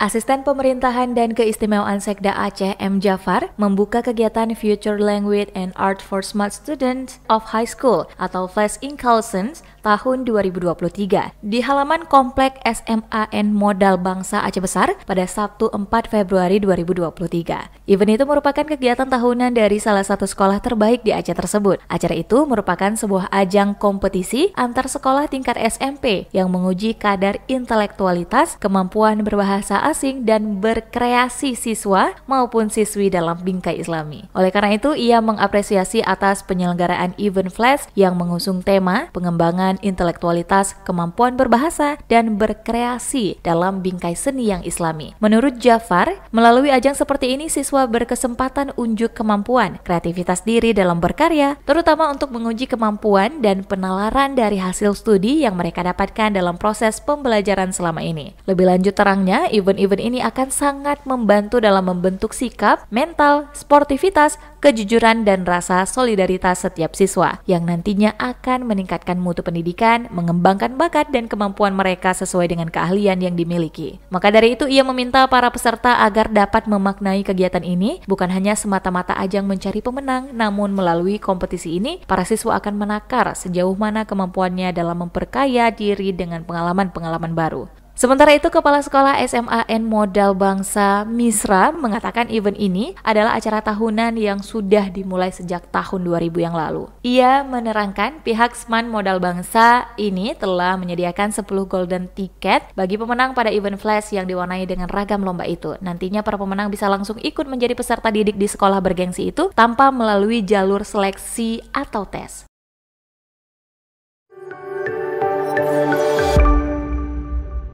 Asisten Pemerintahan dan Keistimewaan Sekda Aceh M. Jafar membuka kegiatan Future Language and Art for Smart Students of High School atau Flash Incalsons tahun 2023 di halaman Komplek SMAN Modal Bangsa Aceh Besar pada Sabtu 4 Februari 2023. Event itu merupakan kegiatan tahunan dari salah satu sekolah terbaik di Aceh tersebut. Acara itu merupakan sebuah ajang kompetisi antar sekolah tingkat SMP yang menguji kadar intelektualitas, kemampuan berbahasa asing dan berkreasi siswa maupun siswi dalam bingkai islami. Oleh karena itu, ia mengapresiasi atas penyelenggaraan event flash yang mengusung tema pengembangan intelektualitas, kemampuan berbahasa, dan berkreasi dalam bingkai seni yang islami. Menurut Jafar, melalui ajang seperti ini siswa berkesempatan unjuk kemampuan, kreativitas diri dalam berkarya, terutama untuk menguji kemampuan dan penalaran dari hasil studi yang mereka dapatkan dalam proses pembelajaran selama ini. Lebih lanjut terangnya, event event ini akan sangat membantu dalam membentuk sikap, mental, sportivitas, kejujuran, dan rasa solidaritas setiap siswa yang nantinya akan meningkatkan mutu pendidikan, mengembangkan bakat dan kemampuan mereka sesuai dengan keahlian yang dimiliki. Maka dari itu ia meminta para peserta agar dapat memaknai kegiatan ini bukan hanya semata-mata ajang mencari pemenang, namun melalui kompetisi ini para siswa akan menakar sejauh mana kemampuannya dalam memperkaya diri dengan pengalaman-pengalaman baru. Sementara itu, Kepala Sekolah SMAN Modal Bangsa Misra mengatakan event ini adalah acara tahunan yang sudah dimulai sejak tahun 2000 yang lalu. Ia menerangkan pihak SMAN Modal Bangsa ini telah menyediakan 10 golden ticket bagi pemenang pada event flash yang diwarnai dengan ragam lomba itu. Nantinya para pemenang bisa langsung ikut menjadi peserta didik di sekolah bergengsi itu tanpa melalui jalur seleksi atau tes.